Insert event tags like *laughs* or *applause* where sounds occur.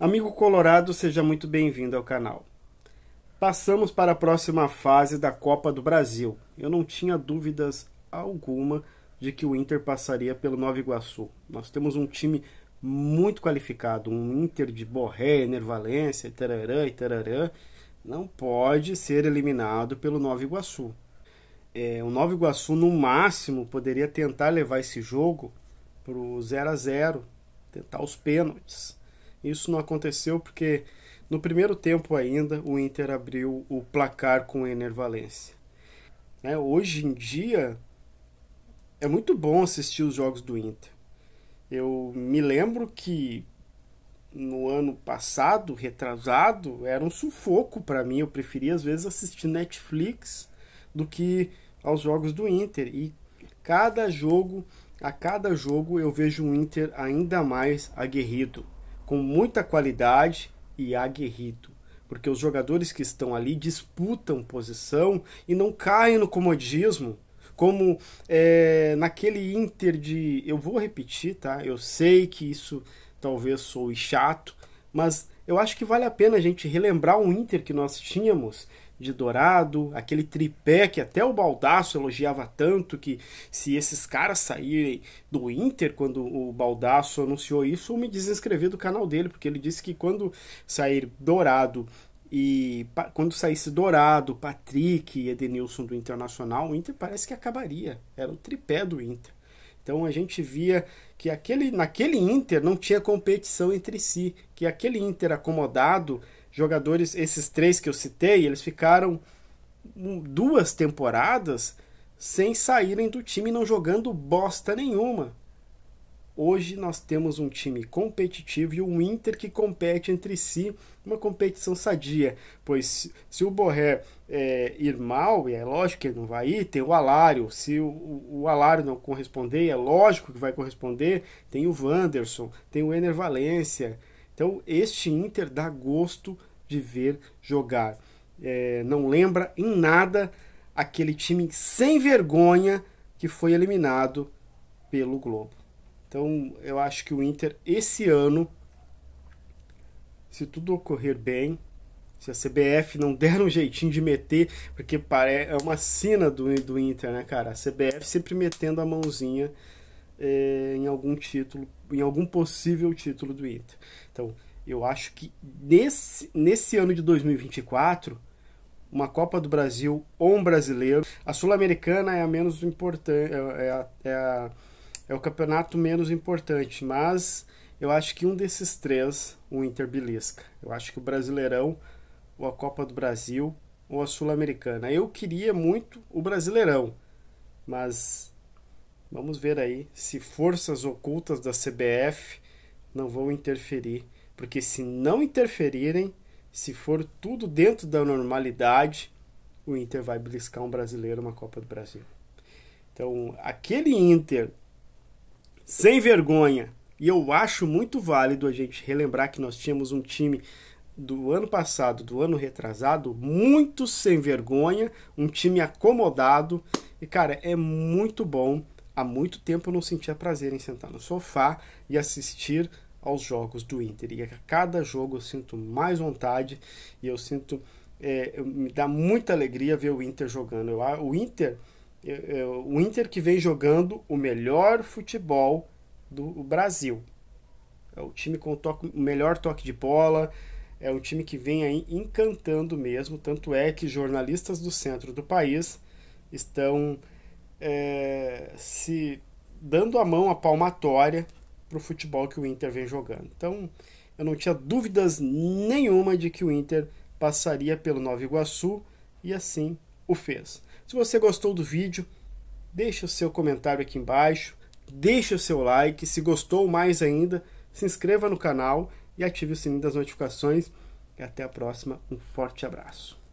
Amigo Colorado, seja muito bem-vindo ao canal. Passamos para a próxima fase da Copa do Brasil. Eu não tinha dúvidas alguma de que o Inter passaria pelo Nova Iguaçu. Nós temos um time muito qualificado, um Inter de Borré, Enervalência, tararã e tararã, não pode ser eliminado pelo Nova Iguaçu. É, o Nova Iguaçu, no máximo, poderia tentar levar esse jogo para o 0 a 0 tentar os pênaltis. Isso não aconteceu porque no primeiro tempo ainda o Inter abriu o placar com o Enervalência. É, né, hoje em dia é muito bom assistir os jogos do Inter eu me lembro que no ano passado, retrasado, era um sufoco para mim. Eu preferia às vezes assistir Netflix do que aos jogos do Inter. E cada jogo, a cada jogo eu vejo o Inter ainda mais aguerrido, com muita qualidade e aguerrido porque os jogadores que estão ali disputam posição e não caem no comodismo como é, naquele Inter de. Eu vou repetir, tá? Eu sei que isso talvez sou chato, mas eu acho que vale a pena a gente relembrar um Inter que nós tínhamos de Dourado, aquele tripé que até o Baldaço elogiava tanto que se esses caras saírem do Inter quando o Baldaço anunciou isso, eu me desinscrevi do canal dele, porque ele disse que quando sair Dourado e quando saísse Dourado, Patrick e Edenilson do Internacional, o Inter parece que acabaria. Era o tripé do Inter. Então a gente via que aquele, naquele Inter não tinha competição entre si, que aquele Inter acomodado, jogadores, esses três que eu citei, eles ficaram duas temporadas sem saírem do time, não jogando bosta nenhuma. Hoje nós temos um time competitivo e um Inter que compete entre si, uma competição sadia, pois se o Borré é, ir mal, e é lógico que ele não vai ir, tem o Alário, se o, o Alário não corresponder, é lógico que vai corresponder, tem o Wanderson, tem o Ener Valência, então este Inter dá gosto de ver jogar. É, não lembra em nada aquele time sem vergonha que foi eliminado pelo Globo. Então eu acho que o Inter esse ano, se tudo ocorrer bem, se a CBF não *laughs* der um jeitinho de meter, porque é uma cena do, do Inter, né, cara? A CBF sempre metendo a mãozinha é, em algum título, em algum possível título do Inter. Então, eu acho que nesse, nesse ano de 2024, uma Copa do Brasil ou um brasileiro, a Sul-Americana é a menos importante, é, é, a, é a é o campeonato menos importante, mas eu acho que um desses três o Inter belisca. Eu acho que o Brasileirão, ou a Copa do Brasil, ou a Sul-Americana. Eu queria muito o Brasileirão, mas vamos ver aí se forças ocultas da CBF não vão interferir, porque se não interferirem, se for tudo dentro da normalidade, o Inter vai beliscar um brasileiro, uma Copa do Brasil. Então, aquele Inter sem vergonha. E eu acho muito válido a gente relembrar que nós tínhamos um time do ano passado, do ano retrasado, muito sem vergonha, um time acomodado. E cara, é muito bom. Há muito tempo eu não sentia prazer em sentar no sofá e assistir aos jogos do Inter. E a cada jogo eu sinto mais vontade e eu sinto. É, me dá muita alegria ver o Inter jogando. Eu, o Inter é, é, o Inter que vem jogando o melhor futebol do Brasil. É o time com o, toque, o melhor toque de bola, é um time que vem aí encantando mesmo. Tanto é que jornalistas do centro do país estão é, se dando a mão a palmatória para o futebol que o Inter vem jogando. Então, eu não tinha dúvidas nenhuma de que o Inter passaria pelo Nova Iguaçu e assim o fez. Se você gostou do vídeo, deixe o seu comentário aqui embaixo, deixe o seu like, se gostou mais ainda, se inscreva no canal e ative o sininho das notificações. E até a próxima, um forte abraço.